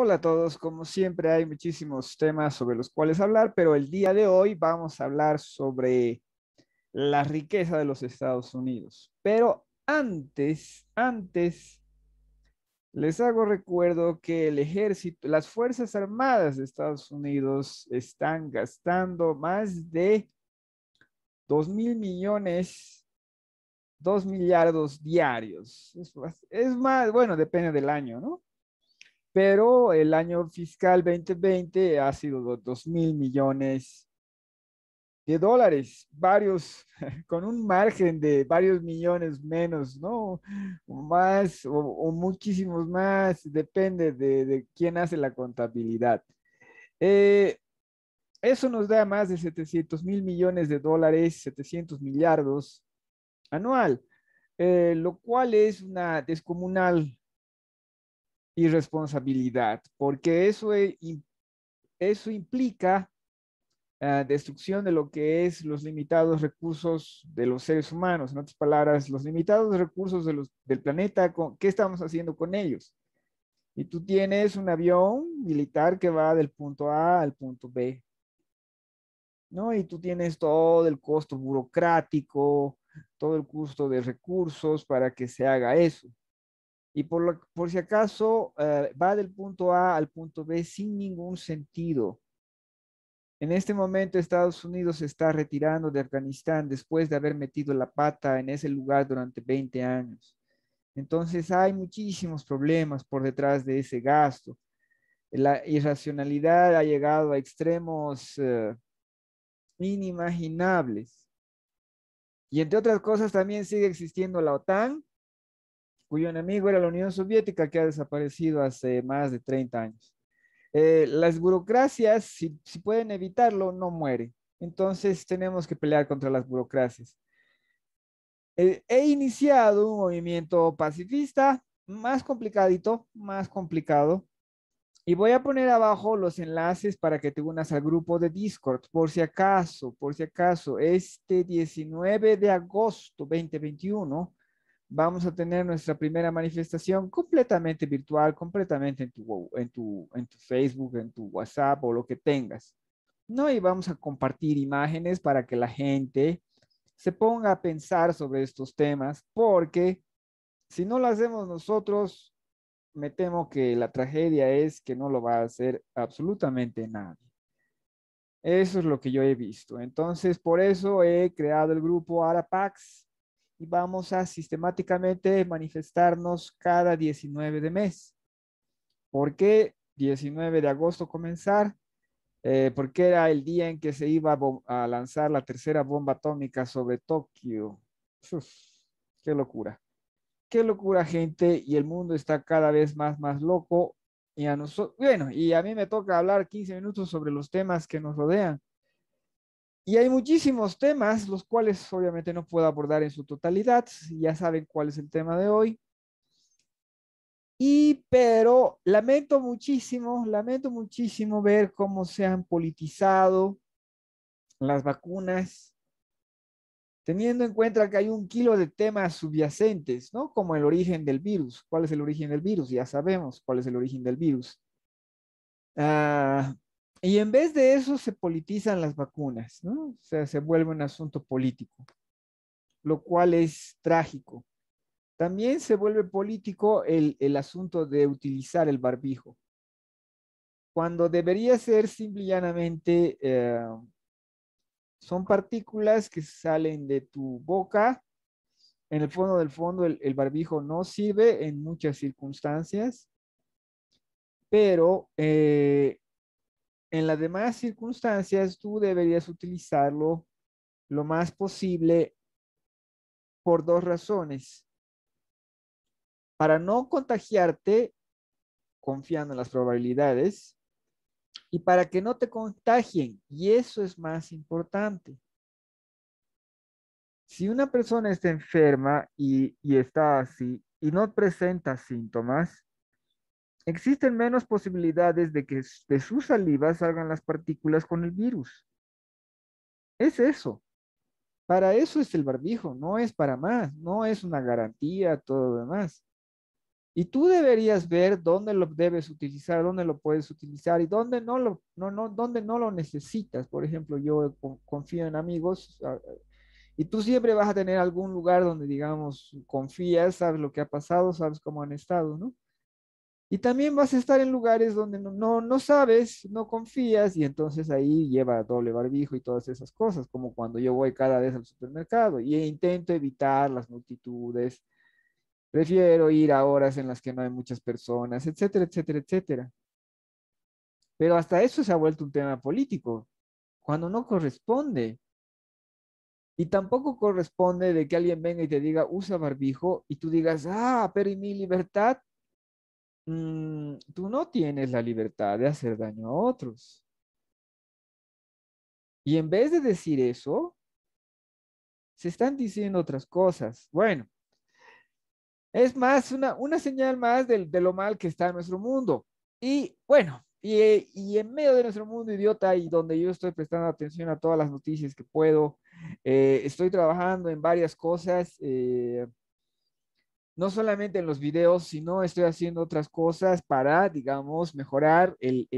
Hola a todos, como siempre hay muchísimos temas sobre los cuales hablar, pero el día de hoy vamos a hablar sobre la riqueza de los Estados Unidos. Pero antes, antes, les hago recuerdo que el ejército, las Fuerzas Armadas de Estados Unidos están gastando más de 2 mil millones 2 millardos diarios. Es, es más, bueno, depende del año, ¿no? pero el año fiscal 2020 ha sido dos 2 mil millones de dólares, varios, con un margen de varios millones menos, ¿no? O más o, muchísimos más, depende de, quién hace la contabilidad. Eh, eso nos da más de 700 mil millones de dólares, 700 millardos anual, eh, lo cual es una descomunal y responsabilidad, porque eso, eh, eso implica ah, destrucción de lo que es los limitados recursos de los seres humanos. En otras palabras, los limitados recursos de los, del planeta, ¿qué estamos haciendo con ellos? Y tú tienes un avión militar que va del punto A al punto B, ¿no? Y tú tienes todo el costo burocrático, todo el costo de recursos para que se haga eso. Y por, si acaso, eh, va del punto A al punto B sin ningún sentido. En este momento Estados Unidos se está retirando de Afganistán después de haber metido la pata en ese lugar durante 20 años. Entonces hay muchísimos problemas por detrás de ese gasto. La irracionalidad ha llegado a extremos eh, inimaginables. Y entre otras cosas también sigue existiendo la OTAN cuyo enemigo era la Unión Soviética que ha desaparecido hace más de 30 años. Eh, las burocracias, si, si pueden evitarlo, no mueren. Entonces tenemos que pelear contra las burocracias. Eh, he iniciado un movimiento pacifista más complicadito, más complicado. Y voy a poner abajo los enlaces para que te unas al grupo de Discord, por si acaso, por si acaso, este 19 de agosto 2021 vamos a tener nuestra primera manifestación completamente virtual, completamente en tu, en en Facebook, en tu WhatsApp o lo que tengas. ¿no? Y vamos a compartir imágenes para que la gente se ponga a pensar sobre estos temas, porque si no lo hacemos nosotros, me temo que la tragedia es que no lo va a hacer absolutamente nadie. Eso es lo que yo he visto. Entonces, por eso he creado el grupo Arapax, y vamos a sistemáticamente manifestarnos cada 19 de mes. ¿Por qué 19 de agosto comenzar? Eh, porque era el día en que se iba a, lanzar la tercera bomba atómica sobre Tokio. qué locura. Qué locura, gente. Y el mundo está cada vez más, más loco. Y a nosotros, bueno, y a mí me toca hablar 15 minutos sobre los temas que nos rodean. Y hay muchísimos temas, los cuales obviamente no puedo abordar en su totalidad. Ya saben cuál es el tema de hoy. Y pero lamento muchísimo, lamento muchísimo ver cómo se han politizado las vacunas, teniendo en cuenta que hay un kilo de temas subyacentes, ¿no? Como el origen del virus. ¿Cuál es el origen del virus? Ya sabemos cuál es el origen del virus. Ah, y en vez de eso se politizan las vacunas, ¿no? O sea, se vuelve un asunto político, lo cual es trágico. También se vuelve político el, asunto de utilizar el barbijo, cuando debería ser simple y llanamente, eh, son partículas que salen de tu boca. En el fondo del fondo, el, barbijo no sirve en muchas circunstancias, pero eh, en las demás circunstancias, tú deberías utilizarlo lo más posible por dos razones. Para no contagiarte confiando en las probabilidades y para que no te contagien. Y eso es más importante. Si una persona está enferma y, está así y no presenta síntomas, existen menos posibilidades de que de su saliva salgan las partículas con el virus. Es eso. Para eso es el barbijo, no es para más, no es una garantía, todo lo demás. Y tú deberías ver dónde lo debes utilizar, dónde lo puedes utilizar y dónde no lo, no, no, dónde no lo necesitas. Por ejemplo, yo confío en amigos ah, y tú siempre vas a tener algún lugar donde, digamos, confías, sabes lo que ha pasado, sabes cómo han estado, ¿no? Y también vas a estar en lugares donde no, no, sabes, no confías y entonces ahí lleva doble barbijo y todas esas cosas, como cuando yo voy cada vez al supermercado y intento evitar las multitudes. Prefiero ir a horas en las que no hay muchas personas, etcétera, etcétera, etcétera. Pero hasta eso se ha vuelto un tema político, cuando no corresponde. Y tampoco corresponde de que alguien venga y te diga, usa barbijo, y tú digas, ah, pero ¿y mi libertad? Mm, tú no tienes la libertad de hacer daño a otros. Y en vez de decir eso, se están diciendo otras cosas. Bueno, es más una, una señal más de, de lo mal que está nuestro mundo. Y bueno, y, en medio de nuestro mundo idiota y donde yo estoy prestando atención a todas las noticias que puedo, eh, estoy trabajando en varias cosas. Eh, no solamente en los videos, sino estoy haciendo otras cosas para, digamos, mejorar el,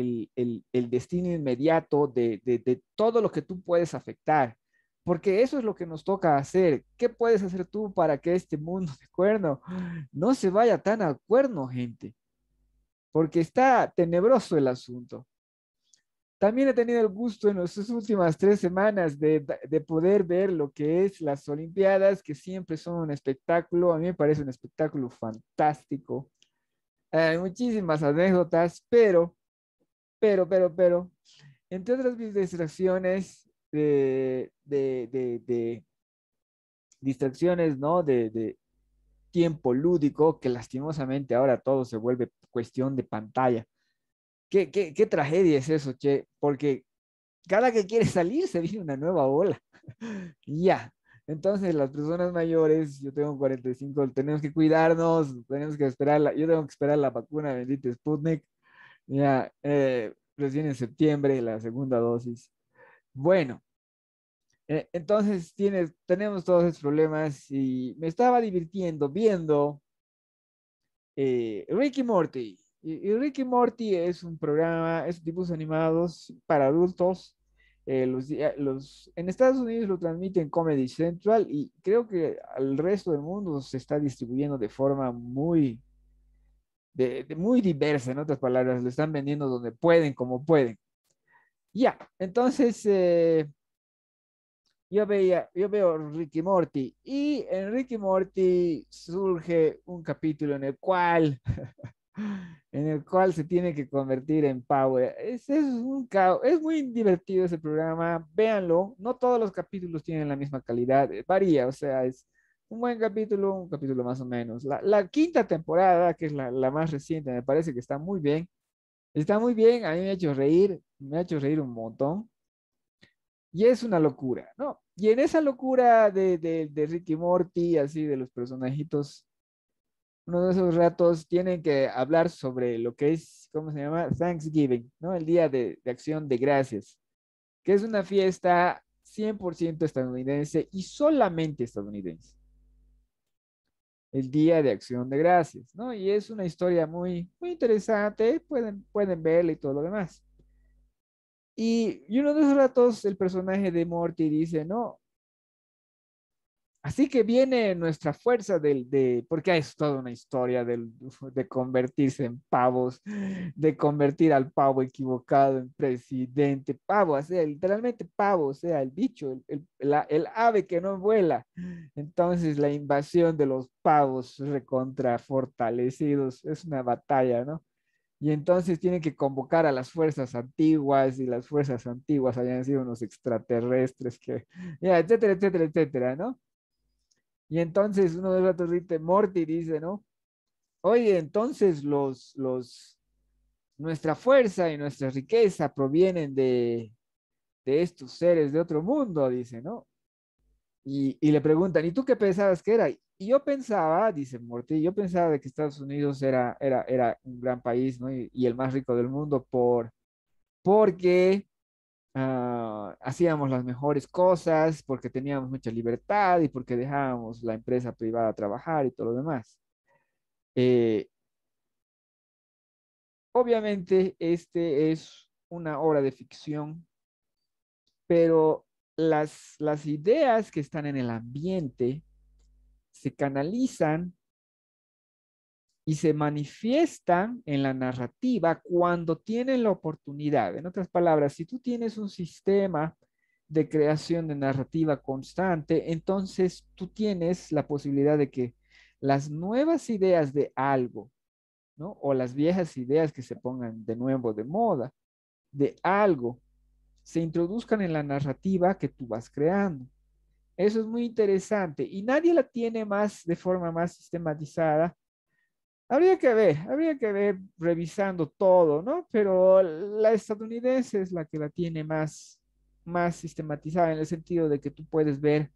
destino inmediato de, de, todo lo que tú puedes afectar. Porque eso es lo que nos toca hacer. ¿Qué puedes hacer tú para que este mundo de cuerno no se vaya tan al cuerno, gente? Porque está tenebroso el asunto. También he tenido el gusto en las últimas tres semanas de, poder ver lo que es las Olimpiadas, que siempre son un espectáculo. A mí me parece un espectáculo fantástico. Hay muchísimas anécdotas, pero, pero, pero, pero, entre otras distracciones de, distracciones, ¿no? de, tiempo lúdico, que lastimosamente ahora todo se vuelve cuestión de pantalla. ¿Qué, tragedia es eso, che? Porque cada que quiere salir se viene una nueva ola. ya. Entonces, las personas mayores, yo tengo 45, tenemos que cuidarnos, tenemos que esperar, la, yo tengo que esperar la vacuna, bendito Sputnik, ya, eh, pues viene en septiembre, la segunda dosis. Bueno, eh, entonces tienes, tenemos todos esos problemas y me estaba divirtiendo viendo eh, Ricky Morty. Y, Ricky Morty es un programa, es tipos animados para adultos. Eh, los, eh, los, en Estados Unidos lo transmiten Comedy Central y creo que al resto del mundo se está distribuyendo de forma muy, de, muy diversa, en otras palabras, lo están vendiendo donde pueden, como pueden. Ya, entonces eh, yo, veía, yo veo Ricky Morty y en Ricky Morty surge un capítulo en el cual en el cual se tiene que convertir en Power. Es, es, un es muy divertido ese programa, véanlo. No todos los capítulos tienen la misma calidad, eh, varía, o sea, es un buen capítulo, un capítulo más o menos. La, quinta temporada, que es la, más reciente, me parece que está muy bien. Está muy bien, a mí me ha hecho reír, me ha hecho reír un montón. Y es una locura, ¿no? Y en esa locura de, de, de Ricky Morty, así de los personajitos uno de esos ratos tienen que hablar sobre lo que es, ¿cómo se llama? Thanksgiving, ¿no? El Día de, Acción de Gracias, que es una fiesta 100% estadounidense y solamente estadounidense. El Día de Acción de Gracias, ¿no? Y es una historia muy, muy interesante, pueden, pueden verla y todo lo demás. Y, y uno de esos ratos el personaje de Morty dice, no, Así que viene nuestra fuerza del, de, porque es toda una historia de convertirse en pavos, de convertir al pavo equivocado en presidente, pavo, sea, literalmente pavo, o sea, el bicho, el, ave que no vuela. Entonces la invasión de los pavos recontra fortalecidos es una batalla, ¿no? Y entonces tienen que convocar a las fuerzas antiguas y las fuerzas antiguas hayan sido unos extraterrestres que, etcétera, etcétera, etcétera, ¿no? Y entonces uno de los datos dice, Morty dice, ¿no? Oye, entonces los, los, nuestra fuerza y nuestra riqueza provienen de, de estos seres de otro mundo, dice, ¿no? Y, y, le preguntan, ¿y tú qué pensabas que era? Y yo pensaba, dice Morty, yo pensaba de que Estados Unidos era, era, era un gran país, ¿no? Y, y el más rico del mundo por, porque Ah, hacíamos las mejores cosas porque teníamos mucha libertad y porque dejábamos la empresa privada trabajar y todo lo demás. Eh, obviamente, este es una obra de ficción, pero las, las ideas que están en el ambiente se canalizan y se manifiestan en la narrativa cuando tienen la oportunidad. En otras palabras, si tú tienes un sistema de creación de narrativa constante, entonces tú tienes la posibilidad de que las nuevas ideas de algo, O las viejas ideas que se pongan de nuevo de moda, de algo, se introduzcan en la narrativa que tú vas creando. Eso es muy interesante y nadie la tiene más de forma más sistematizada Habría que ver, habría que ver revisando todo, ¿no? Pero la estadounidense es la que la tiene más, más sistematizada en el sentido de que tú puedes ver,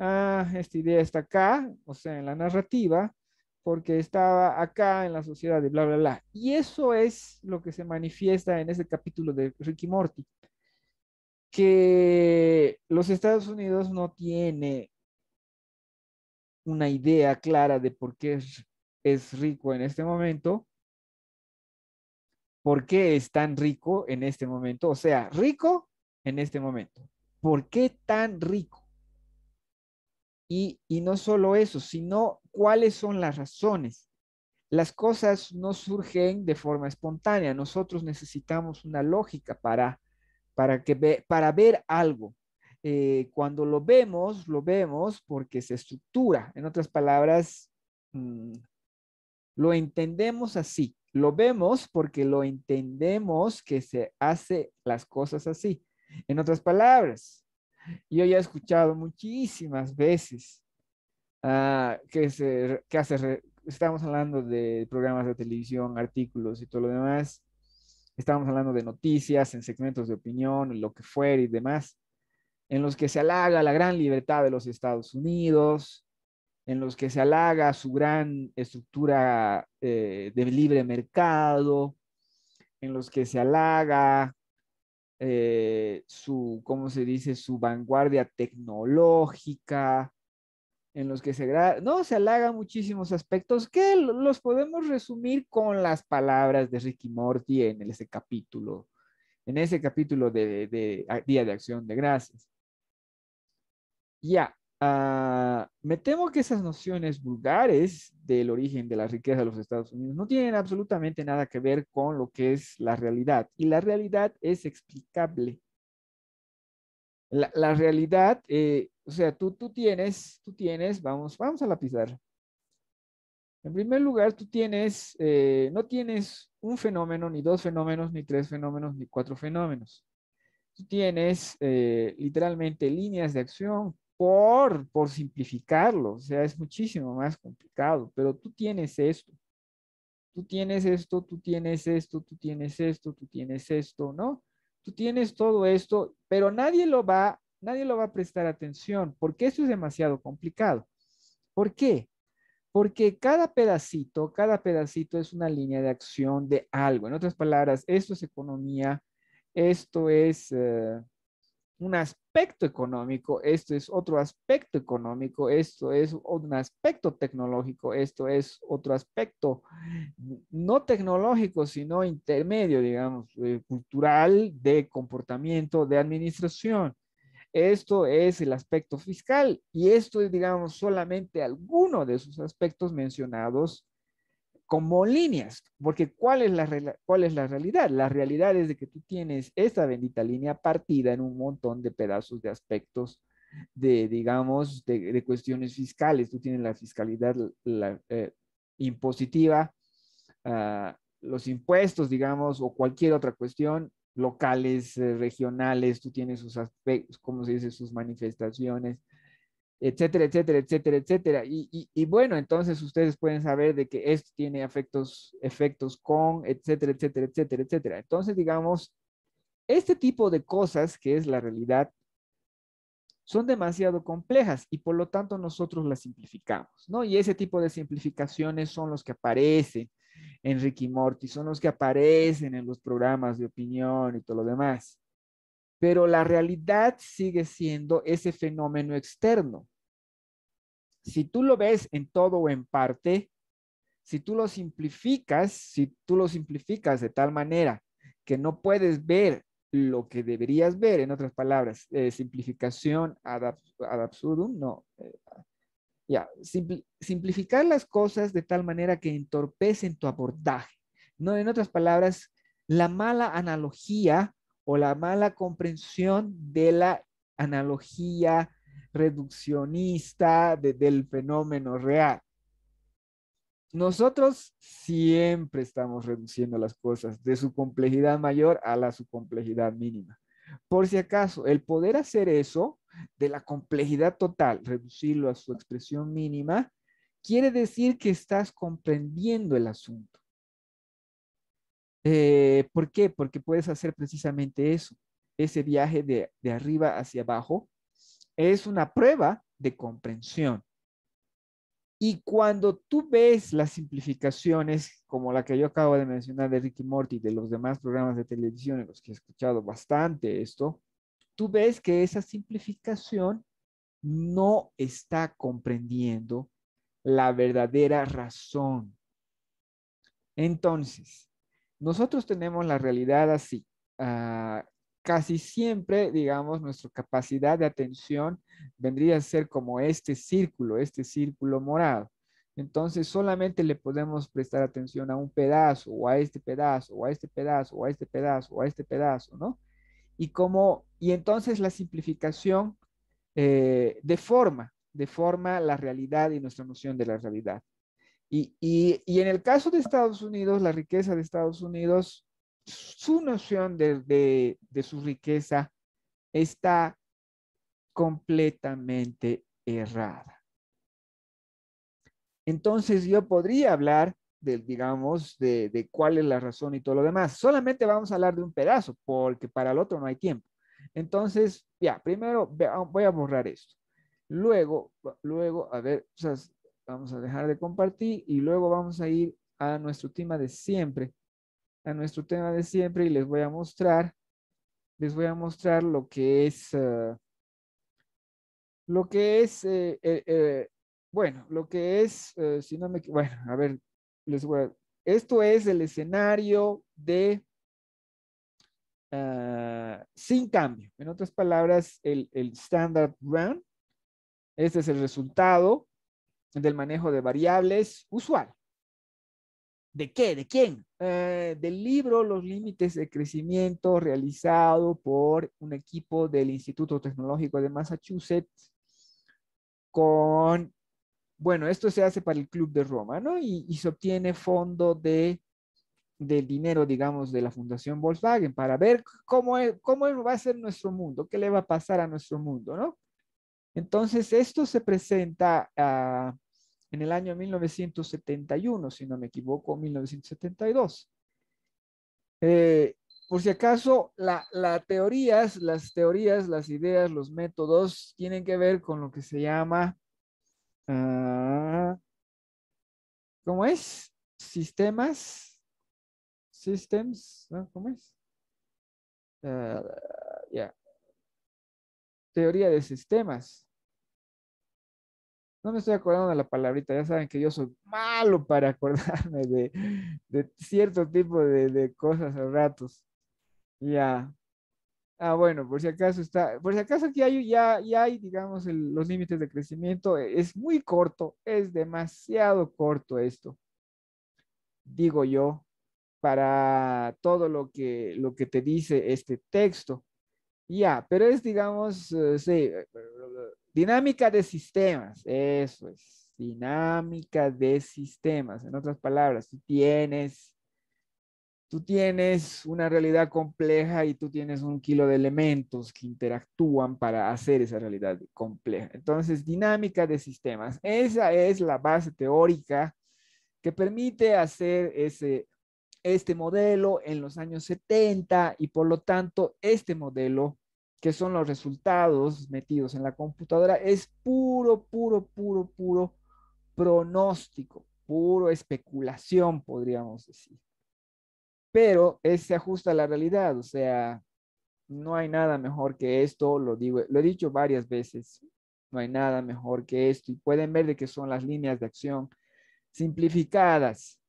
ah, esta idea está acá, o sea, en la narrativa, porque estaba acá en la sociedad de bla, bla, bla. Y eso es lo que se manifiesta en ese capítulo de Ricky Morty, que los Estados Unidos no tiene una idea clara de por qué es es rico en este momento, ¿por qué es tan rico en este momento? O sea, rico en este momento. ¿Por qué tan rico? Y, y, no solo eso, sino cuáles son las razones. Las cosas no surgen de forma espontánea. Nosotros necesitamos una lógica para, para, que para ver algo. Eh, cuando lo vemos, lo vemos porque se estructura. En otras palabras, mm, lo entendemos así, lo vemos porque lo entendemos que se hace las cosas así. En otras palabras, yo ya he escuchado muchísimas veces ah, que, se, que hace, estamos hablando de programas de televisión, artículos y todo lo demás. Estamos hablando de noticias, en segmentos de opinión, lo que fuera y demás, en los que se halaga la gran libertad de los Estados Unidos, en los que se halaga su gran estructura eh, de libre mercado, en los que se halaga eh, su, ¿cómo se dice?, su vanguardia tecnológica, en los que se, no, se halaga muchísimos aspectos que los podemos resumir con las palabras de Ricky Morty en ese capítulo, en ese capítulo de Día de Acción de Gracias. Ya, Ah, me temo que esas nociones vulgares del origen de la riqueza de los Estados Unidos no tienen absolutamente nada que ver con lo que es la realidad. Y la realidad es explicable. La, realidad, eh, o sea, tú, tú tienes, tú tienes, vamos, vamos a pizarra En primer lugar, tú tienes, eh, no tienes un fenómeno, ni dos fenómenos, ni tres fenómenos, ni cuatro fenómenos. Tú tienes eh, literalmente líneas de acción, por, por simplificarlo, o sea, es muchísimo más complicado, pero tú tienes esto, tú tienes esto, tú tienes esto, tú tienes esto, tú tienes esto, ¿no? Tú tienes todo esto, pero nadie lo va, nadie lo va a prestar atención, porque esto es demasiado complicado. ¿Por qué? Porque cada pedacito, cada pedacito es una línea de acción de algo. En otras palabras, esto es economía, esto es eh, un aspecto aspecto económico, esto es otro aspecto económico, esto es un aspecto tecnológico, esto es otro aspecto no tecnológico, sino intermedio, digamos, eh, cultural, de comportamiento, de administración. Esto es el aspecto fiscal y esto es, digamos, solamente alguno de sus aspectos mencionados como líneas, porque ¿cuál es, la, ¿cuál es la realidad? La realidad es de que tú tienes esta bendita línea partida en un montón de pedazos de aspectos de, digamos, de, cuestiones fiscales. Tú tienes la fiscalidad eh, impositiva, ah, los impuestos, digamos, o cualquier otra cuestión, locales, eh, regionales, tú tienes sus aspectos, cómo se dice, sus manifestaciones, etcétera, etcétera, etcétera, etcétera. Y, bueno, entonces ustedes pueden saber de que esto tiene efectos, efectos con, etcétera, etcétera, etcétera, etcétera. Entonces, digamos, este tipo de cosas que es la realidad son demasiado complejas y por lo tanto nosotros las simplificamos, ¿no? Y ese tipo de simplificaciones son los que aparecen en Ricky Morty, son los que aparecen en los programas de opinión y todo lo demás pero la realidad sigue siendo ese fenómeno externo. Si tú lo ves en todo o en parte, si tú lo simplificas, si tú lo simplificas de tal manera que no puedes ver lo que deberías ver, en otras palabras, eh, simplificación ad, absurdum, no. Eh, ya, simplificar las cosas de tal manera que entorpecen tu abordaje. No, en otras palabras, la mala analogía o la mala comprensión de la analogía reduccionista del fenómeno real. Nosotros siempre estamos reduciendo las cosas de su complejidad mayor a la su complejidad mínima. Por si acaso, el poder hacer eso de la complejidad total, reducirlo a su expresión mínima, quiere decir que estás comprendiendo el asunto. Eh, ¿Por qué? Porque puedes hacer precisamente eso, ese viaje de, de arriba hacia abajo. Es una prueba de comprensión. Y cuando tú ves las simplificaciones, como la que yo acabo de mencionar de Ricky Morty, de los demás programas de televisión en los que he escuchado bastante esto, tú ves que esa simplificación no está comprendiendo la verdadera razón. Entonces, nosotros tenemos la realidad así. Ah, casi siempre, digamos, nuestra capacidad de atención vendría a ser como este círculo, este círculo morado. Entonces solamente le podemos prestar atención a un pedazo o a este pedazo o a este pedazo o a este pedazo o a este pedazo, ¿no? Y como, y entonces la simplificación eh, deforma, deforma la realidad y nuestra noción de la realidad. Y, y, y, en el caso de Estados Unidos, la riqueza de Estados Unidos, su noción de, de, de su riqueza está completamente errada. Entonces yo podría hablar del, digamos, de, de, cuál es la razón y todo lo demás. Solamente vamos a hablar de un pedazo, porque para el otro no hay tiempo. Entonces, ya, primero voy a borrar esto. Luego, luego, a ver, o sea, Vamos a dejar de compartir y luego vamos a ir a nuestro tema de siempre. A nuestro tema de siempre y les voy a mostrar, les voy a mostrar lo que es, eh, lo que es, eh, eh, bueno, lo que es, si no me, bueno, a ver, les voy a, esto es el escenario de ah, sin cambio. En otras palabras, el, el standard run. Este es el resultado del manejo de variables usual. ¿De qué? ¿De quién? Eh, del libro Los Límites de Crecimiento realizado por un equipo del Instituto Tecnológico de Massachusetts con, bueno, esto se hace para el Club de Roma, ¿no? Y, se obtiene fondo de, del dinero, digamos, de la Fundación Volkswagen para ver cómo, es, cómo va a ser nuestro mundo, qué le va a pasar a nuestro mundo, ¿no? Entonces, esto se presenta ah, en el año 1971, si no me equivoco, 1972. Eh, por si acaso, las teorías, las teorías, las ideas, los métodos tienen que ver con lo que se llama, ah, ¿cómo es? Sistemas, systems, ¿cómo es? Ah, ya, teoría de sistemas. No me estoy acordando de la palabrita, ya saben que yo soy malo para acordarme de, cierto tipo de, cosas a ratos. Ya. Ah, bueno, por si acaso está, por si acaso aquí hay, ya, hay, digamos, los límites de crecimiento. E, es muy corto, es demasiado corto esto, digo yo, para todo lo que, lo que te dice este texto. Ya, pero es, digamos, eh, sí, eh, dinámica de sistemas, eso es, dinámica de sistemas. En otras palabras, tú tienes, tú tienes una realidad compleja y tú tienes un kilo de elementos que interactúan para hacer esa realidad compleja. Entonces, dinámica de sistemas, esa es la base teórica que permite hacer ese, este modelo en los años 70 y por lo tanto este modelo que son los resultados metidos en la computadora, es puro, puro, puro, puro pronóstico, puro especulación, podríamos decir. Pero eh, se ajusta a la realidad, o sea, no hay nada mejor que esto, lo, digo, lo he dicho varias veces, no hay nada mejor que esto. Y pueden ver de que son las líneas de acción simplificadas,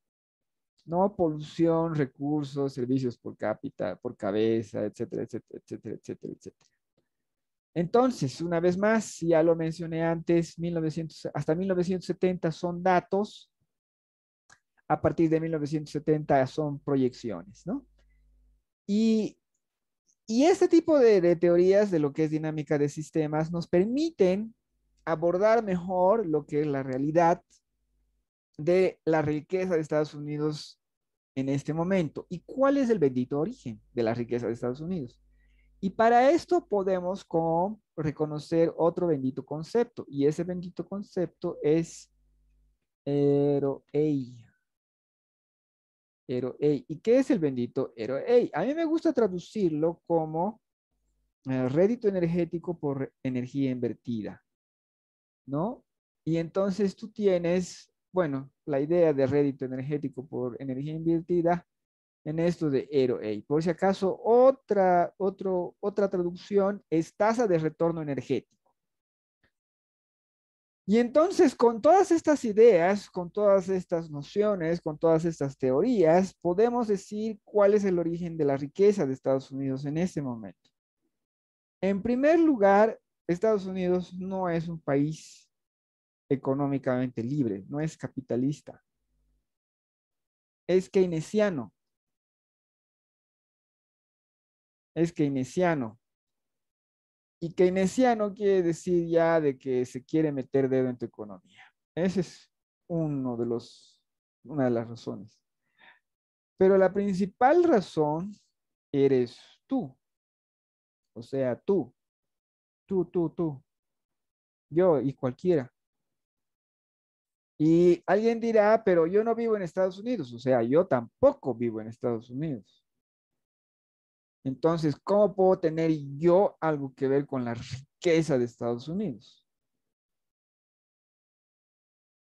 ¿no? Polución, recursos, servicios por cápita, por cabeza, etcétera, etcétera, etcétera, etcétera, etcétera. Entonces, una vez más, ya lo mencioné antes, 1900, hasta 1970 son datos, a partir de 1970 son proyecciones, ¿no? Y, y este tipo de, de teorías de lo que es dinámica de sistemas nos permiten abordar mejor lo que es la realidad, de la riqueza de Estados Unidos en este momento y cuál es el bendito origen de la riqueza de Estados Unidos. Y para esto podemos como reconocer otro bendito concepto y ese bendito concepto es Eroei. Eroei. ¿Y qué es el bendito Eroei? A mí me gusta traducirlo como eh, rédito energético por energía invertida, ¿no? Y entonces tú tienes bueno, la idea de rédito energético por energía invertida en esto de ROE. Por si acaso, otra, otro, otra traducción es tasa de retorno energético. Y entonces, con todas estas ideas, con todas estas nociones, con todas estas teorías, podemos decir cuál es el origen de la riqueza de Estados Unidos en este momento. En primer lugar, Estados Unidos no es un país económicamente libre, no es capitalista. Es keynesiano. Es keynesiano. Y keynesiano quiere decir ya de que se quiere meter dedo en tu economía. Ese es uno de los, una de las razones. Pero la principal razón eres tú. O sea, tú, tú, tú, tú, yo y cualquiera. Y alguien dirá, pero yo no vivo en Estados Unidos, o sea, yo tampoco vivo en Estados Unidos. Entonces, ¿cómo puedo tener yo algo que ver con la riqueza de Estados Unidos?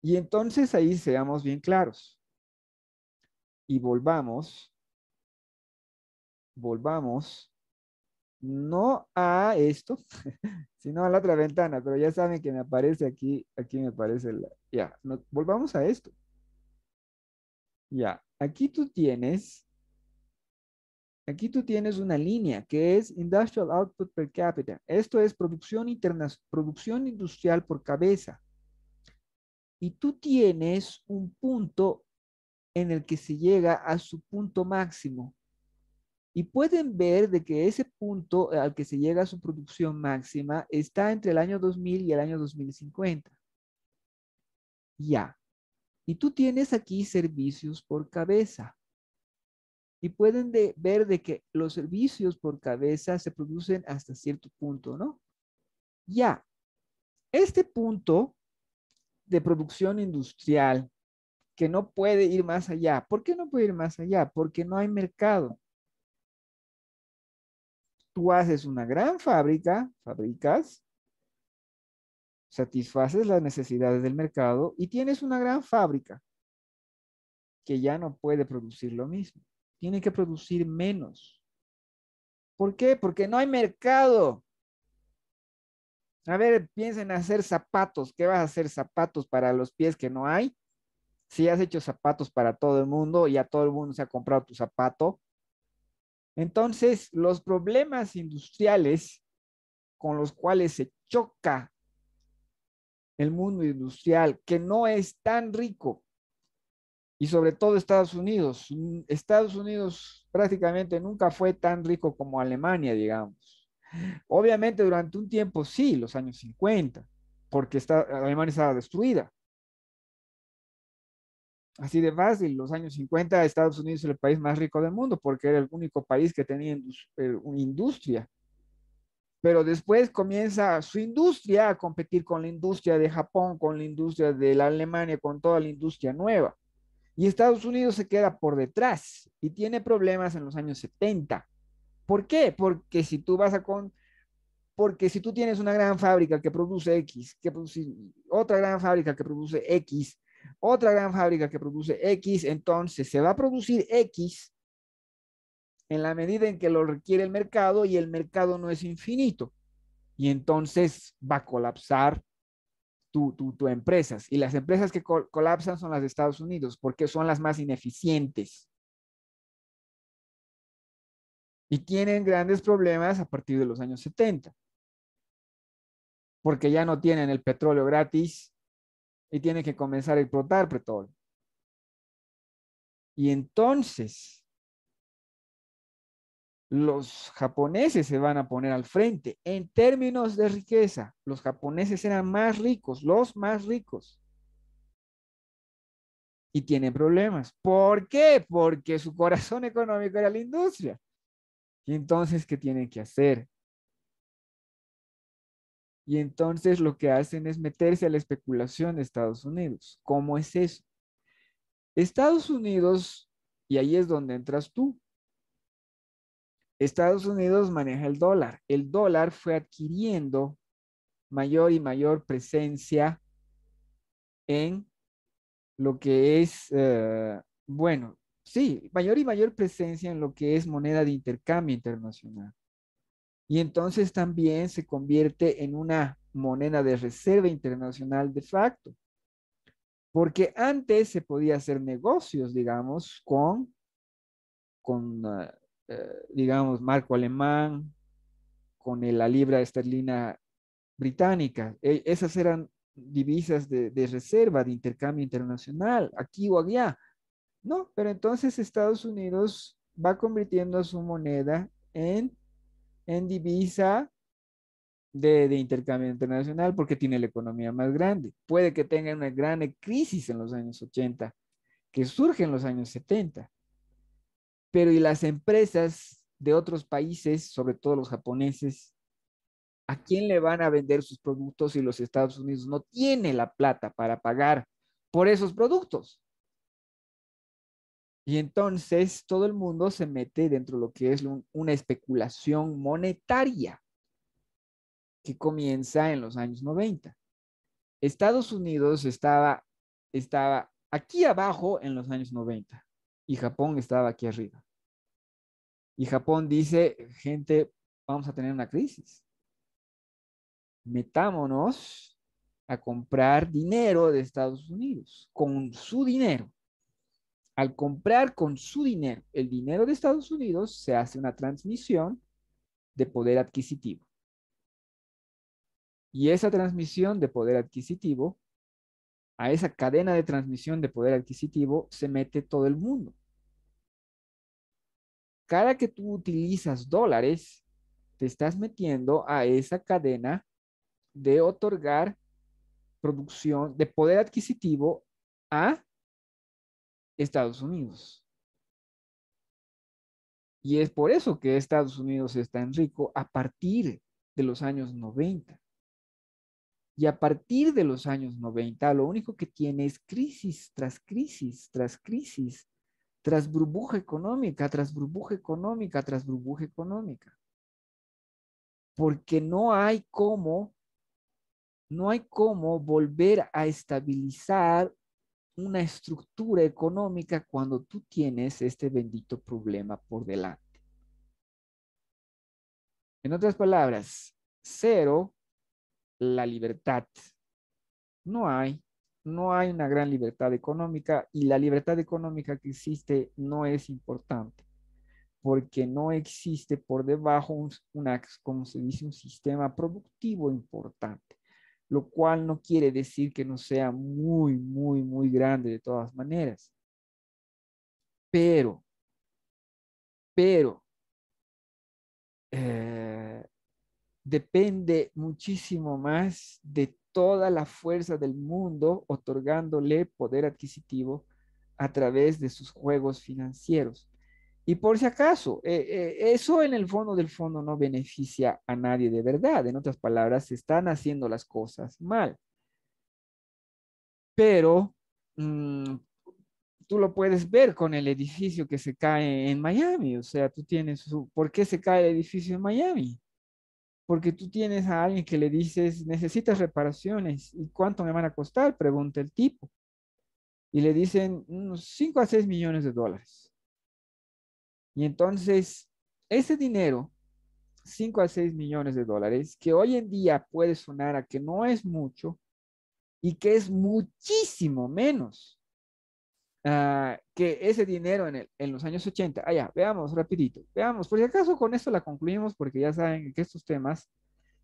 Y entonces ahí seamos bien claros. Y volvamos, volvamos, no a esto, Si no, a la otra ventana, pero ya saben que me aparece aquí, aquí me aparece la... Ya, volvamos a esto. Ya, aquí tú tienes, aquí tú tienes una línea que es Industrial Output per Capita. Esto es producción, interna, producción industrial por cabeza. Y tú tienes un punto en el que se llega a su punto máximo. Y pueden ver de que ese punto al que se llega a su producción máxima está entre el año 2000 y el año 2050. Ya. Y tú tienes aquí servicios por cabeza. Y pueden ver de que los servicios por cabeza se producen hasta cierto punto, ¿no? Ya. Este punto de producción industrial que no puede ir más allá. ¿Por qué no puede ir más allá? Porque no hay mercado tú haces una gran fábrica, fabricas, satisfaces las necesidades del mercado y tienes una gran fábrica que ya no puede producir lo mismo. Tiene que producir menos. ¿Por qué? Porque no hay mercado. A ver, piensen en hacer zapatos. ¿Qué vas a hacer zapatos para los pies que no hay? Si has hecho zapatos para todo el mundo y a todo el mundo se ha comprado tu zapato, entonces, los problemas industriales con los cuales se choca el mundo industrial, que no es tan rico, y sobre todo Estados Unidos. Estados Unidos prácticamente nunca fue tan rico como Alemania, digamos. Obviamente durante un tiempo sí, los años 50, porque Alemania estaba destruida. Así de fácil, los años 50 Estados Unidos era el país más rico del mundo porque era el único país que tenía eh, una industria. Pero después comienza su industria a competir con la industria de Japón, con la industria de la Alemania, con toda la industria nueva. Y Estados Unidos se queda por detrás y tiene problemas en los años 70. ¿Por qué? Porque si tú vas a con, porque si tú tienes una gran fábrica que produce X, que produce otra gran fábrica que produce X, otra gran fábrica que produce X, entonces se va a producir X en la medida en que lo requiere el mercado y el mercado no es infinito. Y entonces va a colapsar tu, tu, tu empresas. Y las empresas que colapsan son las de Estados Unidos porque son las más ineficientes. Y tienen grandes problemas a partir de los años 70. Porque ya no tienen el petróleo gratis, y tiene que comenzar a explotar todo Y entonces los japoneses se van a poner al frente. En términos de riqueza, los japoneses eran más ricos, los más ricos. Y tienen problemas. ¿Por qué? Porque su corazón económico era la industria. Y entonces, ¿qué tienen que hacer? Y entonces lo que hacen es meterse a la especulación de Estados Unidos. ¿Cómo es eso? Estados Unidos, y ahí es donde entras tú. Estados Unidos maneja el dólar. El dólar fue adquiriendo mayor y mayor presencia en lo que es, eh, bueno, sí, mayor y mayor presencia en lo que es moneda de intercambio internacional y entonces también se convierte en una moneda de reserva internacional de facto. Porque antes se podía hacer negocios, digamos, con, ah, eh, digamos, marco alemán, con la libra esterlina británica. E, esas eran divisas de, de reserva, de intercambio internacional, aquí o allá. No, pero entonces Estados Unidos va convirtiendo su moneda en en divisa de, intercambio internacional porque tiene la economía más grande. Puede que tenga una gran crisis en los años 80, que surge en los años 70. Pero y las empresas de otros países, sobre todo los japoneses, ¿a quién le van a vender sus productos si los Estados Unidos no tiene la plata para pagar por esos productos? Y entonces todo el mundo se mete dentro de lo que es una especulación monetaria que comienza en los años 90. Estados Unidos estaba, estaba aquí abajo en los años 90 y Japón estaba aquí arriba. Y Japón dice, gente, vamos a tener una crisis. Metámonos a comprar dinero de Estados Unidos con su dinero al comprar con su dinero, el dinero de Estados Unidos, se hace una transmisión de poder adquisitivo. Y esa transmisión de poder adquisitivo, a esa cadena de transmisión de poder adquisitivo, se mete todo el mundo. Cada que tú utilizas dólares, te estás metiendo a esa cadena de otorgar producción de poder adquisitivo a Estados Unidos. Y es por eso que Estados Unidos está en rico a partir de los años 90. Y a partir de los años 90, lo único que tiene es crisis tras crisis, tras crisis, tras burbuja económica, tras burbuja económica, tras burbuja económica. Porque no hay cómo, no hay cómo volver a estabilizar una estructura económica cuando tú tienes este bendito problema por delante. En otras palabras, cero, la libertad. No hay, no hay una gran libertad económica y la libertad económica que existe no es importante porque no existe por debajo un, como se dice, un sistema productivo importante lo cual no quiere decir que no sea muy, muy, muy grande de todas maneras. Pero, pero, eh, depende muchísimo más de toda la fuerza del mundo otorgándole poder adquisitivo a través de sus juegos financieros. Y por si acaso, eh, eh, eso en el fondo del fondo no beneficia a nadie de verdad. En otras palabras, se están haciendo las cosas mal. Pero mm, tú lo puedes ver con el edificio que se cae en Miami. O sea, tú tienes, ¿por qué se cae el edificio en Miami? Porque tú tienes a alguien que le dices, necesitas reparaciones. ¿Y cuánto me van a costar? Pregunta el tipo. Y le dicen, unos mm, 5 a 6 millones de dólares y entonces, ese dinero, 5 a 6 millones de dólares, que hoy en día puede sonar a que no es mucho y que es muchísimo menos ah, que ese dinero en, los años 80. Allá, ah, veamos rapidito, veamos, por si acaso con esto la concluimos porque ya saben que estos temas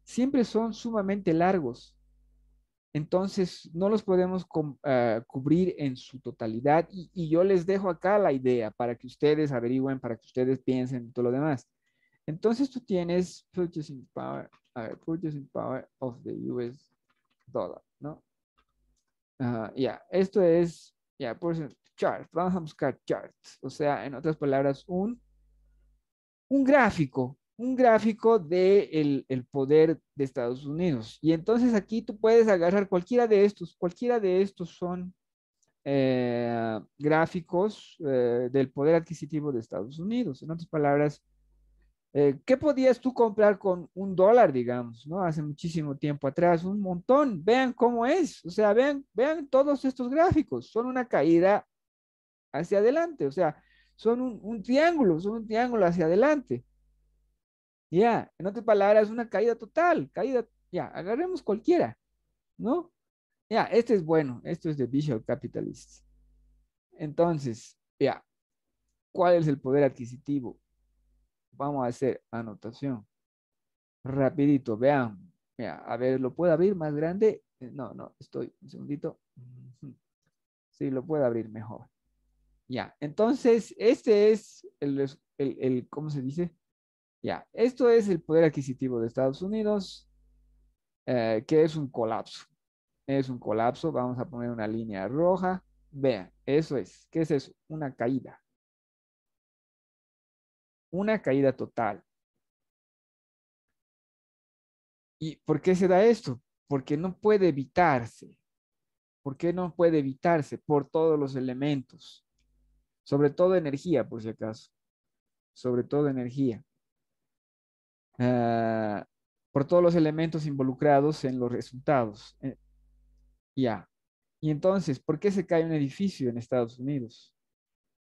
siempre son sumamente largos entonces, no los podemos ah, cubrir en su totalidad y, yo les dejo acá la idea para que ustedes averigüen, para que ustedes piensen y todo lo demás. Entonces, tú tienes purchasing power, power of the US dollar, ¿no? ya, esto es, ya, yeah, ejemplo, chart, vamos a buscar chart, o sea, en otras palabras, un, un gráfico un gráfico de el poder de Estados Unidos. Y entonces aquí tú puedes agarrar cualquiera de estos, cualquiera de estos son eh, gráficos eh, del poder adquisitivo de Estados Unidos. En otras palabras, eh, ¿qué podías tú comprar con un dólar, digamos, no? Hace muchísimo tiempo atrás, un montón. Vean cómo es, o sea, vean, vean todos estos gráficos, son una caída hacia adelante, o sea, son un, un triángulo, son un triángulo hacia adelante. Ya, yeah. en otras palabras, una caída total, caída, ya, agarremos cualquiera, ¿no? Ya, este es bueno, esto es de Visual Capitalist. Entonces, ya, ¿cuál es el poder adquisitivo? Vamos a hacer anotación. Rapidito, vean. Ya, a ver, ¿lo puedo abrir más grande? Eh, no, no, estoy, un segundito. Sí, lo puedo abrir mejor. Ya, entonces, este es el, el, el ¿cómo se dice? Ya, esto es el poder adquisitivo de Estados Unidos, eh, que es un colapso. Es un colapso, vamos a poner una línea roja. Vean, eso es. ¿Qué es eso? Una caída. Una caída total. ¿Y por qué se da esto? Porque no puede evitarse. ¿Por qué no puede evitarse? Por todos los elementos. Sobre todo energía, por si acaso. Sobre todo energía. Ah, por todos los elementos involucrados en los resultados. Eh, ya. Y entonces, ¿por qué se cae un edificio en Estados Unidos?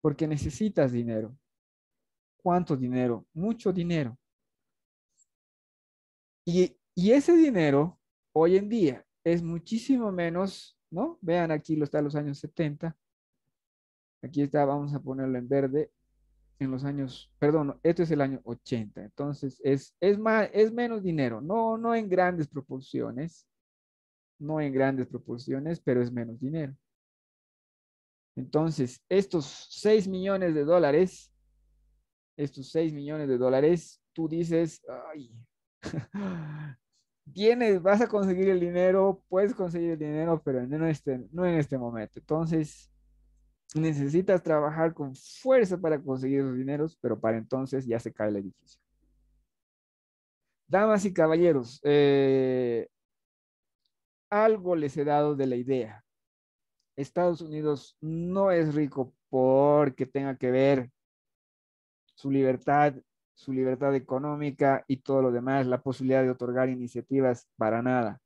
Porque necesitas dinero. ¿Cuánto dinero? Mucho dinero. Y, ese dinero, hoy en día, es muchísimo menos, ¿no? Vean aquí, lo está los años 70. Aquí está, vamos a ponerlo en verde, en los años, perdón, esto es el año 80, entonces es, es, más, es menos dinero, no, no en grandes proporciones, no en grandes proporciones, pero es menos dinero. Entonces, estos 6 millones de dólares, estos 6 millones de dólares, tú dices, ay, tienes, vas a conseguir el dinero, puedes conseguir el dinero, pero no, este, no en este momento. Entonces, necesitas trabajar con fuerza para conseguir esos dineros, pero para entonces ya se cae el edificio. Damas y caballeros, eh, algo les he dado de la idea. Estados Unidos no es rico porque tenga que ver su libertad, su libertad económica y todo lo demás, la posibilidad de otorgar iniciativas para nada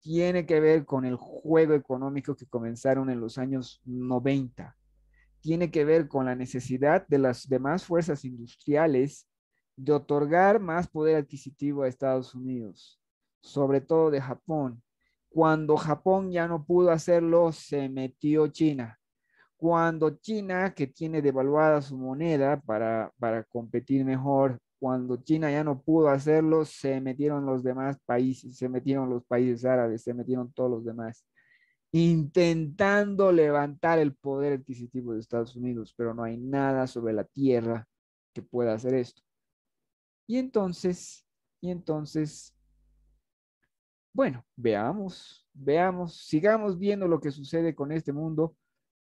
tiene que ver con el juego económico que comenzaron en los años 90. Tiene que ver con la necesidad de las demás fuerzas industriales de otorgar más poder adquisitivo a Estados Unidos, sobre todo de Japón. Cuando Japón ya no pudo hacerlo, se metió China. Cuando China, que tiene devaluada su moneda para, competir mejor cuando China ya no pudo hacerlo, se metieron los demás países, se metieron los países árabes, se metieron todos los demás, intentando levantar el poder adquisitivo de Estados Unidos, pero no hay nada sobre la tierra que pueda hacer esto. Y entonces, y entonces, bueno, veamos, veamos, sigamos viendo lo que sucede con este mundo,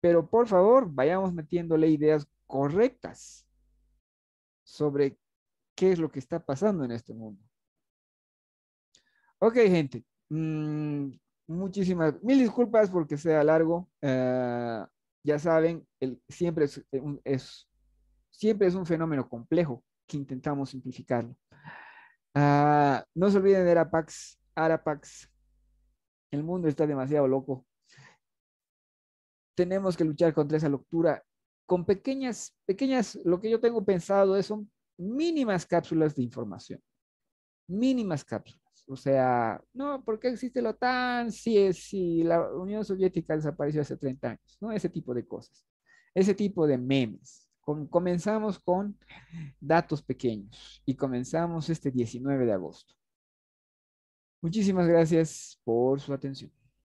pero por favor, vayamos metiéndole ideas correctas sobre qué es lo que está pasando en este mundo. Ok, gente. Mm, muchísimas, mil disculpas porque sea largo. Eh, ya saben, siempre, eh, es, siempre es un fenómeno complejo que intentamos simplificarlo. Ah, no se olviden de Arapax, Arapax. El mundo está demasiado loco. Tenemos que luchar contra esa locura con pequeñas, pequeñas, lo que yo tengo pensado es, un mínimas cápsulas de información, mínimas cápsulas. O sea, no, ¿por qué existe la OTAN si, si la Unión Soviética desapareció hace 30 años? No, ese tipo de cosas, ese tipo de memes. comenzamos con datos pequeños y comenzamos este 19 de agosto. Muchísimas gracias por su atención.